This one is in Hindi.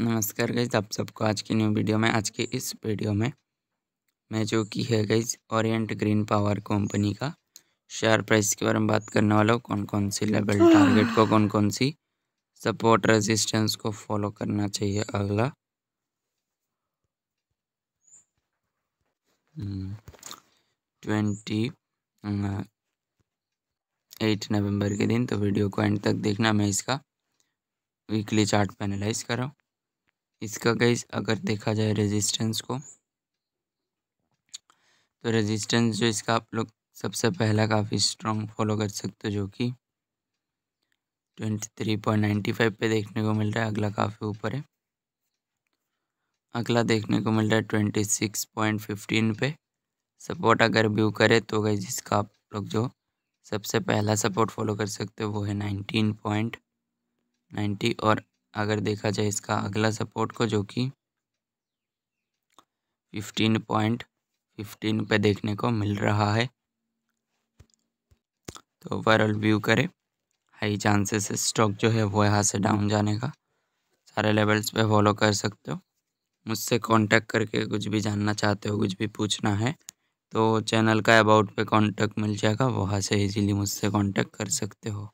नमस्कार गईज आप सबको आज की न्यू वीडियो में आज के इस वीडियो में मैं जो की है guys Orient Green Power company का शेयर प्राइस के बारे में बात करने वाला हूँ कौन कौन सी लेवल टारगेट को कौन कौन सी सपोर्ट रेजिस्टेंस को फॉलो करना चाहिए अगला ट्वेंटी हम्म, एट नवंबर के दिन तो वीडियो को एंड तक देखना मैं इसका वीकली चार्ट पैनलाइज कर रहा हूँ इसका गैस अगर देखा जाए रेजिस्टेंस को तो रेजिस्टेंस जो इसका आप लोग सबसे पहला काफ़ी स्ट्रॉन्ग फॉलो कर सकते हो जो कि twenty three point ninety five पर देखने को मिल रहा है अगला काफ़ी ऊपर है अगला देखने को मिल रहा है ट्वेंटी सिक्स पॉइंट फिफ्टीन पे सपोर्ट अगर व्यू करे तो गई जिसका आप लोग जो सबसे पहला सपोर्ट फॉलो कर सकते हो वो है नाइनटीन पॉइंट नाइन्टी और अगर देखा जाए इसका अगला सपोर्ट को जो कि फिफ्टीन पॉइंट फिफ्टीन पे देखने को मिल रहा है तो ओवरऑल व्यू करें हाई चांसेस स्टॉक जो है वो यहाँ से डाउन जाने का सारे लेवल्स पे फॉलो कर सकते हो मुझसे कांटेक्ट करके कुछ भी जानना चाहते हो कुछ भी पूछना है तो चैनल का अबाउट पे कांटेक्ट मिल जाएगा वहाँ से इजीली मुझसे कांटेक्ट कर सकते हो